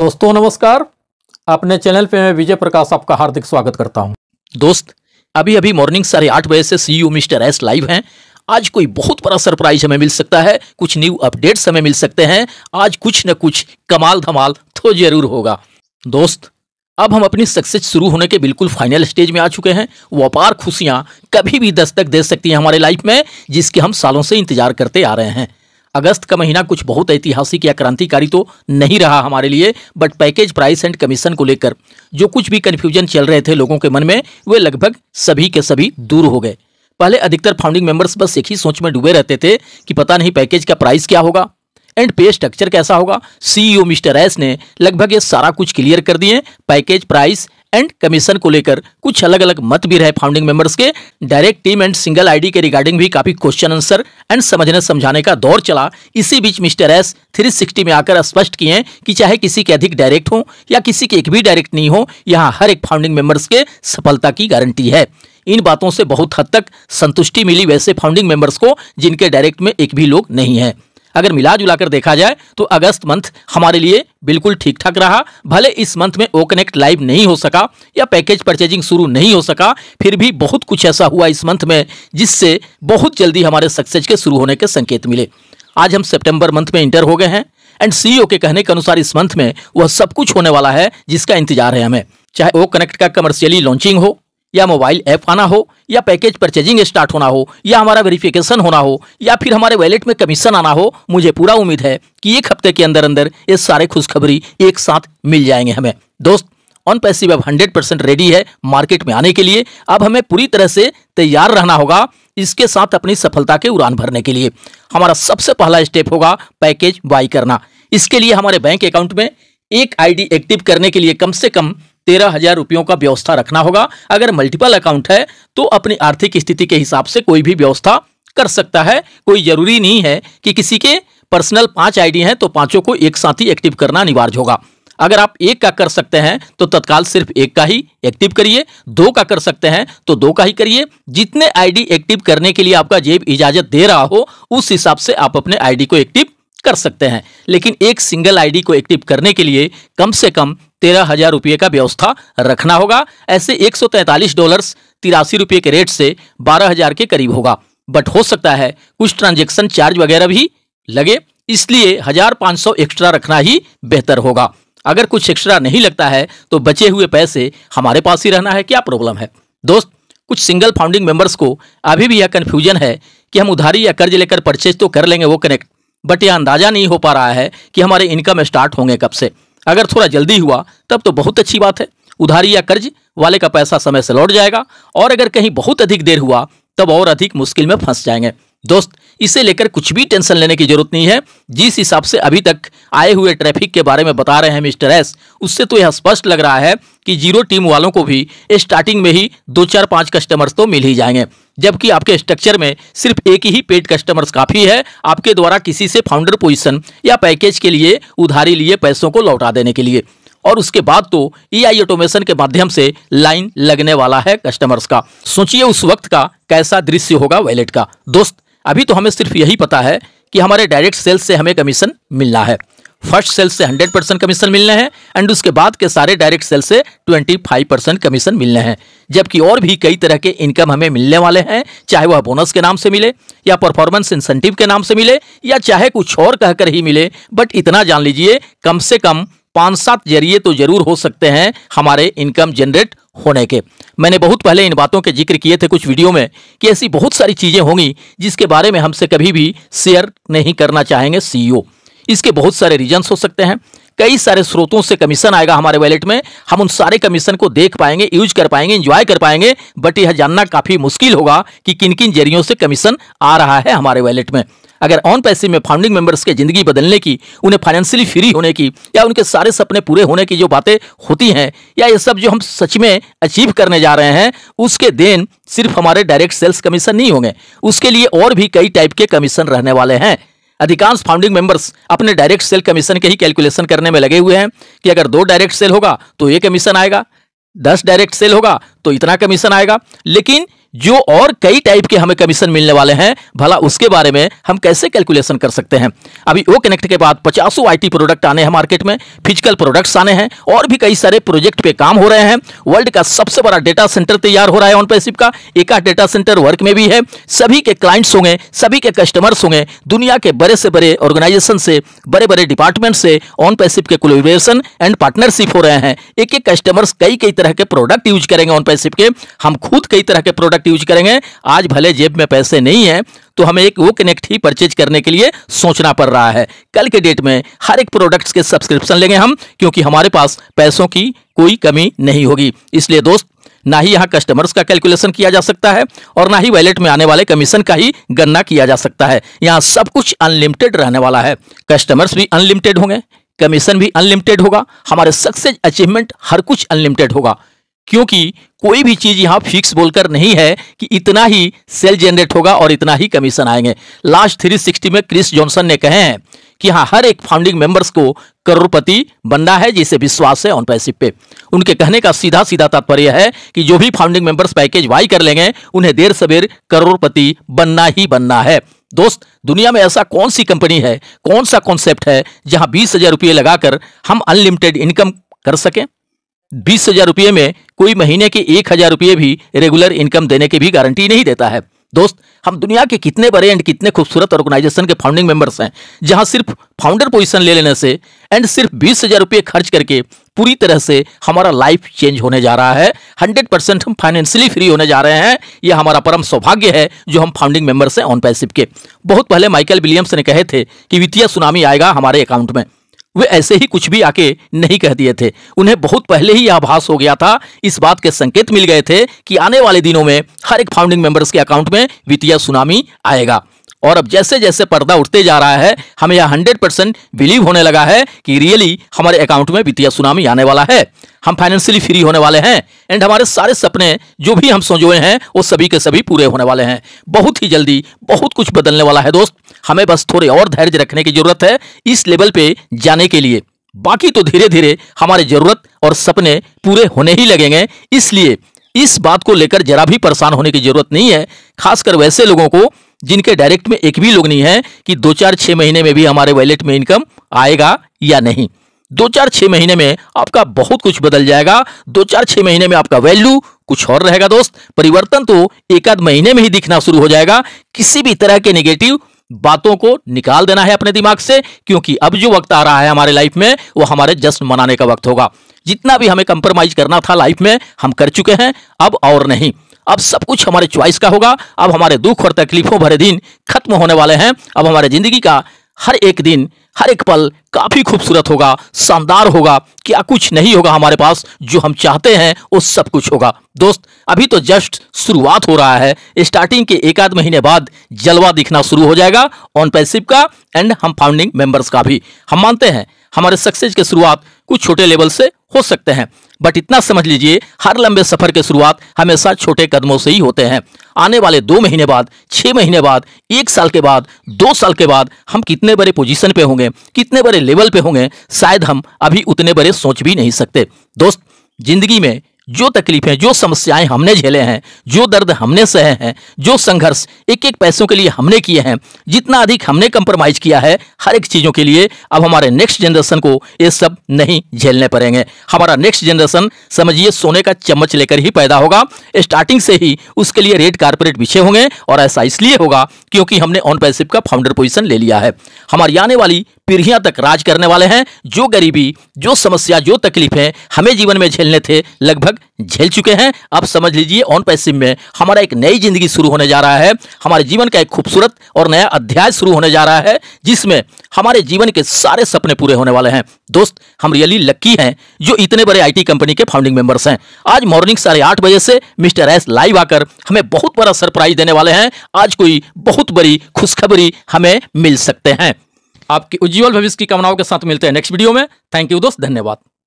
दोस्तों नमस्कार अपने चैनल पे मैं विजय प्रकाश आपका हार्दिक स्वागत करता हूं दोस्त अभी अभी मॉर्निंग साढ़े आठ बजे से यू e मिस्टर एस लाइव हैं आज कोई बहुत बड़ा सरप्राइज हमें मिल सकता है कुछ न्यू अपडेट्स हमें मिल सकते हैं आज कुछ न कुछ कमाल धमाल तो जरूर होगा दोस्त अब हम अपनी सक्सेस शुरू होने के बिल्कुल फाइनल स्टेज में आ चुके हैं वो अपार खुशियाँ कभी भी दस्तक दे सकती हैं हमारे लाइफ में जिसके हम सालों से इंतजार करते आ रहे हैं अगस्त का महीना कुछ बहुत ऐतिहासिक या क्रांतिकारी तो नहीं रहा हमारे लिए but package price and commission को लेकर जो कुछ भी कन्फ्यूजन चल रहे थे लोगों के मन में वे लगभग सभी के सभी दूर हो गए पहले अधिकतर फाउंडिंग मेंबर्स बस एक ही सोच में डूबे रहते थे कि पता नहीं पैकेज का प्राइस क्या होगा एंड पे स्ट्रक्चर कैसा होगा सीईओ मिस्टर एस ने लगभग ये सारा कुछ क्लियर कर दिए पैकेज प्राइस एंड कमीशन को लेकर कुछ अलग अलग मत भी रहे फाउंडिंग मेंबर्स के direct team and single ID के रिगार्डिंग भी काफी क्वेश्चन आंसर एंड समझने समझाने का दौर चला इसी बीच मिस्टर एस 360 में आकर स्पष्ट किए कि चाहे किसी के अधिक डायरेक्ट हो या किसी के एक भी डायरेक्ट नहीं हो यहाँ हर एक फाउंडिंग मेंबर्स के सफलता की गारंटी है इन बातों से बहुत हद तक संतुष्टि मिली वैसे फाउंडिंग मेंबर्स को जिनके डायरेक्ट में एक भी लोग नहीं है अगर मिला जुला कर देखा जाए तो अगस्त मंथ हमारे लिए बिल्कुल ठीक ठाक रहा भले इस मंथ में ओ कनेक्ट लाइव नहीं हो सका या पैकेज परचेजिंग शुरू नहीं हो सका फिर भी बहुत कुछ ऐसा हुआ इस मंथ में जिससे बहुत जल्दी हमारे सक्सेस के शुरू होने के संकेत मिले आज हम सेप्टेम्बर मंथ में इंटर हो गए हैं एंड सीईओ e के कहने के अनुसार इस मंथ में वह सब कुछ होने वाला है जिसका इंतजार है हमें चाहे ओ कनेक्ट का कमर्शियली लॉन्चिंग हो या मोबाइल ऐप आना हो या पैकेज परचेजिंग स्टार्ट होना हो या हमारा वेरिफिकेशन होना हो या फिर हमारे वैलेट में कमीशन आना हो मुझे पूरा उम्मीद है कि एक हफ्ते के अंदर अंदर ये सारे खुशखबरी एक साथ मिल जाएंगे हमें दोस्त ऑन पैसिव अब हंड्रेड परसेंट रेडी है मार्केट में आने के लिए अब हमें पूरी तरह से तैयार रहना होगा इसके साथ अपनी सफलता के उड़ान भरने के लिए हमारा सबसे पहला स्टेप होगा पैकेज बाई करना इसके लिए हमारे बैंक अकाउंट में एक आईडी एक्टिव करने के लिए कम से कम तेरह हजार रुपयों का व्यवस्था रखना होगा अगर मल्टीपल अकाउंट है तो अपनी आर्थिक स्थिति के हिसाब से कोई भी व्यवस्था कर सकता है कोई जरूरी नहीं है कि किसी के पर्सनल पांच आईडी हैं तो पांचों को एक साथ ही एक्टिव करना अनिवार्य होगा अगर आप एक का कर सकते हैं तो तत्काल सिर्फ एक का ही एक्टिव करिए दो का कर सकते हैं तो दो का ही करिए जितने आईडी एक्टिव करने के लिए आपका जेब इजाजत दे रहा हो उस हिसाब से आप अपने आईडी को एक्टिव कर सकते हैं लेकिन एक सिंगल आईडी को एक्टिव करने के लिए कम से कम तेरह हजार रुपये का व्यवस्था रखना होगा ऐसे एक सौ तैंतालीस डॉलर तिरासी रुपये के रेट से बारह हजार के करीब होगा बट हो सकता है कुछ ट्रांजेक्शन चार्ज वगैरह भी लगे इसलिए हजार पाँच सौ एक्स्ट्रा रखना ही बेहतर होगा अगर कुछ एक्स्ट्रा नहीं लगता है तो बचे हुए पैसे हमारे पास ही रहना है क्या प्रॉब्लम है दोस्त कुछ सिंगल फाउंडिंग मेंबर्स को अभी भी यह कन्फ्यूजन है कि हम उधारी या कर्ज लेकर परचेज तो कर लेंगे वो कनेक्ट बट यह अंदाजा नहीं हो पा रहा है कि हमारे इनकम स्टार्ट होंगे कब से अगर थोड़ा जल्दी हुआ तब तो बहुत अच्छी बात है उधारी या कर्ज वाले का पैसा समय से लौट जाएगा और अगर कहीं बहुत अधिक देर हुआ तब और अधिक मुश्किल में फंस जाएंगे दोस्त इसे लेकर कुछ भी टेंशन लेने की जरूरत नहीं है जिस हिसाब से अभी तक आए हुए ट्रैफिक के बारे में बता रहे हैं मिस्टर एस उससे तो यह स्पष्ट लग रहा है कि जीरो टीम वालों को भी स्टार्टिंग में ही दो चार पांच कस्टमर्स तो मिल ही जाएंगे जबकि आपके स्ट्रक्चर में सिर्फ एक ही पेड कस्टमर्स काफ़ी है आपके द्वारा किसी से फाउंडर पोजिशन या पैकेज के लिए उधारी लिए पैसों को लौटा देने के लिए और उसके बाद तो ई आई ऑटोमेशन के माध्यम से लाइन लगने वाला है कस्टमर्स का सोचिए उस वक्त का कैसा दृश्य होगा वैलेट का दोस्त अभी तो हमें सिर्फ यही पता है कि हमारे डायरेक्ट सेल्स से हमें कमीशन मिलना है फर्स्ट सेल से 100 परसेंट कमीशन मिलने हैं एंड उसके बाद के सारे डायरेक्ट सेल से 25 परसेंट कमीशन मिलने हैं जबकि और भी कई तरह के इनकम हमें मिलने वाले हैं चाहे वह बोनस के नाम से मिले या परफॉर्मेंस इंसेंटिव के नाम से मिले या चाहे कुछ और कहकर ही मिले बट इतना जान लीजिए कम से कम पाँच सात जरिए तो जरूर हो सकते हैं हमारे इनकम जनरेट होने के मैंने बहुत पहले इन बातों के जिक्र किए थे कुछ वीडियो में कि ऐसी बहुत सारी चीज़ें होंगी जिसके बारे में हमसे कभी भी शेयर नहीं करना चाहेंगे सीईओ इसके बहुत सारे रीजन हो सकते हैं कई सारे स्रोतों से कमीशन आएगा हमारे वैलेट में हम उन सारे कमीशन को देख पाएंगे यूज कर पाएंगे इंजॉय कर पाएंगे बट यह जानना काफ़ी मुश्किल होगा कि किन किन जरियों से कमीशन आ रहा है हमारे वैलेट में अगर ऑन पैसे में फाउंडिंग मेंबर्स के जिंदगी बदलने की उन्हें फाइनेंशियली फ्री होने की या उनके सारे सपने पूरे होने की जो बातें होती हैं या ये सब जो हम सच में अचीव करने जा रहे हैं उसके देन सिर्फ हमारे डायरेक्ट सेल्स कमीशन नहीं होंगे उसके लिए और भी कई टाइप के कमीशन रहने वाले हैं अधिकांश फाउंडिंग मेंबर्स अपने डायरेक्ट सेल कमीशन के ही कैलकुलेशन करने में लगे हुए हैं कि अगर दो डायरेक्ट सेल होगा तो ये कमीशन आएगा दस डायरेक्ट सेल होगा तो इतना कमीशन आएगा लेकिन जो और कई टाइप के हमें कमीशन मिलने वाले हैं भला उसके बारे में हम कैसे कैलकुलेशन कर सकते हैं अभी ओ कनेक्ट के बाद पचासों आईटी प्रोडक्ट आने हैं मार्केट में फिजिकल प्रोडक्ट्स आने हैं और भी कई सारे प्रोजेक्ट पे काम हो रहे हैं वर्ल्ड का सबसे बड़ा डेटा सेंटर तैयार हो रहा है ऑन पैसिव का एक डेटा सेंटर वर्क में भी है सभी के क्लाइंट्स होंगे सभी के कस्टमर्स होंगे दुनिया के बड़े से बड़े ऑर्गेनाइजेशन से बड़े बड़े डिपार्टमेंट से ऑन पैसिव के कोलेबरेशन एंड पार्टनरशिप हो रहे हैं एक एक कस्टमर्स कई कई तरह के प्रोडक्ट यूज करेंगे ऑन पैसिव के हम खुद कई तरह के प्रोडक्ट प्रोडक्ट यूज करेंगे आज भले जेब में पैसे नहीं है तो हमें एक वो कनेक्ट ही परचेज करने के लिए सोचना पड़ रहा है कल के डेट में हर एक प्रोडक्ट्स के सब्सक्रिप्शन लेंगे हम क्योंकि हमारे पास पैसों की कोई कमी नहीं होगी इसलिए दोस्त ना ही यहाँ कस्टमर्स का कैलकुलेशन किया जा सकता है और ना ही वैलेट में आने वाले कमीशन का ही गणना किया जा सकता है यहाँ सब कुछ अनलिमिटेड रहने वाला है कस्टमर्स भी अनलिमिटेड होंगे कमीशन भी अनलिमिटेड होगा हमारे सक्सेस अचीवमेंट हर कुछ अनलिमिटेड होगा क्योंकि कोई भी चीज यहां फिक्स बोलकर नहीं है कि इतना ही सेल जनरेट होगा और इतना ही कमीशन आएंगे लास्ट थ्री सिक्सटी में क्रिस जॉनसन ने कहे हैं कि हाँ हर एक फाउंडिंग मेंबर्स को करोड़पति बनना है जिसे विश्वास है ऑन पैसिव पे उनके कहने का सीधा सीधा तात्पर्य है कि जो भी फाउंडिंग मेंबर्स पैकेज वाई कर लेंगे उन्हें देर सवेर करोड़पति बनना ही बनना है दोस्त दुनिया में ऐसा कौन सी कंपनी है कौन सा कॉन्सेप्ट है जहां बीस हजार रुपये लगाकर हम अनलिमिटेड इनकम कर सकें बीस हजार रुपये में कोई महीने के एक हजार रुपये भी रेगुलर इनकम देने की भी गारंटी नहीं देता है दोस्त हम दुनिया के कितने बड़े एंड कितने खूबसूरत ऑर्गेनाइजेशन के फाउंडिंग मेंबर्स हैं जहां सिर्फ फाउंडर पोजीशन ले लेने से एंड सिर्फ बीस हजार रुपये खर्च करके पूरी तरह से हमारा लाइफ चेंज होने जा रहा है हंड्रेड परसेंट हम फाइनेंशियली फ्री होने जा रहे हैं यह हमारा परम सौभाग्य है जो हम फाउंडिंग मेंबर्स हैं ऑन पैसिप के बहुत पहले माइकल विलियम्स ने कहे थे कि वित्तीय सुनामी आएगा हमारे अकाउंट में वे ऐसे ही कुछ भी आके नहीं कह दिए थे उन्हें बहुत पहले ही आभास हो गया था इस बात के संकेत मिल गए थे कि आने वाले दिनों में हर एक फाउंडिंग मेंबर्स के अकाउंट में वित्तीय सुनामी आएगा और अब जैसे जैसे पर्दा उठते जा रहा है हमें यह हंड्रेड परसेंट बिलीव होने लगा है कि रियली हमारे अकाउंट में वित्तीय सुनामी आने वाला है हम फाइनेंशियली फ्री होने वाले हैं एंड हमारे सारे सपने जो भी हम सोचोए हैं वो सभी के सभी पूरे होने वाले हैं बहुत ही जल्दी बहुत कुछ बदलने वाला है दोस्त हमें बस थोड़े और धैर्य रखने की जरूरत है इस लेवल पे जाने के लिए बाकी तो धीरे धीरे हमारे जरूरत और सपने पूरे होने ही लगेंगे इसलिए इस बात को लेकर जरा भी परेशान होने की जरूरत नहीं है खासकर वैसे लोगों को जिनके डायरेक्ट में एक भी लोग नहीं है कि दो चार छः महीने में भी हमारे वैलेट में इनकम आएगा या नहीं दो चार छः महीने में आपका बहुत कुछ बदल जाएगा दो चार छः महीने में आपका वैल्यू कुछ और रहेगा दोस्त परिवर्तन तो एक आध महीने में ही दिखना शुरू हो जाएगा किसी भी तरह के नेगेटिव बातों को निकाल देना है अपने दिमाग से क्योंकि अब जो वक्त आ रहा है हमारे लाइफ में वो हमारे जश्न मनाने का वक्त होगा जितना भी हमें कंप्रोमाइज करना था लाइफ में हम कर चुके हैं अब और नहीं अब सब कुछ हमारे च्वाइस का होगा अब हमारे दुख और तकलीफों भरे दिन खत्म होने वाले हैं अब हमारे जिंदगी का हर एक दिन हर एक पल काफ़ी खूबसूरत होगा शानदार होगा क्या कुछ नहीं होगा हमारे पास जो हम चाहते हैं वो सब कुछ होगा दोस्त अभी तो जस्ट शुरुआत हो रहा है स्टार्टिंग के एक आध महीने बाद जलवा दिखना शुरू हो जाएगा ऑन पैसिव का एंड हम फाउंडिंग मेंबर्स का भी हम मानते हैं हमारे सक्सेस की शुरुआत कुछ छोटे लेवल से हो सकते हैं बट इतना समझ लीजिए हर लंबे सफर की शुरुआत हमेशा छोटे कदमों से ही होते हैं आने वाले दो महीने बाद छह महीने बाद एक साल के बाद दो साल के बाद हम कितने बड़े पोजीशन पे होंगे कितने बड़े लेवल पे होंगे शायद हम अभी उतने बड़े सोच भी नहीं सकते दोस्त जिंदगी में जो तकलीफें जो समस्याएं हमने झेले हैं जो दर्द हमने सहे हैं जो संघर्ष एक एक पैसों के लिए हमने किए हैं जितना अधिक हमने कंप्रोमाइज किया है हर एक चीज़ों के लिए अब हमारे नेक्स्ट जनरेशन को ये सब नहीं झेलने पड़ेंगे हमारा नेक्स्ट जनरेशन समझिए सोने का चम्मच लेकर ही पैदा होगा स्टार्टिंग से ही उसके लिए रेड कारपोरेट बिछे होंगे और ऐसा इसलिए होगा क्योंकि हमने ऑन पैसिप का फाउंडर पोजिशन ले लिया है हमारी आने वाली पीढ़ियां तक राज करने वाले हैं जो गरीबी जो समस्या जो तकलीफें हमें जीवन में झेलने थे लगभग झेल चुके हैं अब समझ लीजिए ऑन पैसिव में हमारा एक नई जिंदगी शुरू होने जा रहा है हमारे जीवन का एक खूबसूरत और नया अध्याय शुरू होने जा रहा है जिसमें हमारे जीवन के सारे सपने पूरे होने वाले हैं दोस्त हम रियली लक्की हैं जो इतने बड़े आईटी कंपनी के फाउंडिंग मेंबर्स हैं आज मॉर्निंग साढ़े आठ बजे से मिस्टर एस लाइव आकर हमें बहुत बड़ा सरप्राइज देने वाले हैं आज कोई बहुत बड़ी खुशखबरी हमें मिल सकते हैं आपकी उज्जवल भविष्य की कामनाओं के साथ मिलते हैं नेक्स्ट वीडियो में थैंक यू दोस्त धन्यवाद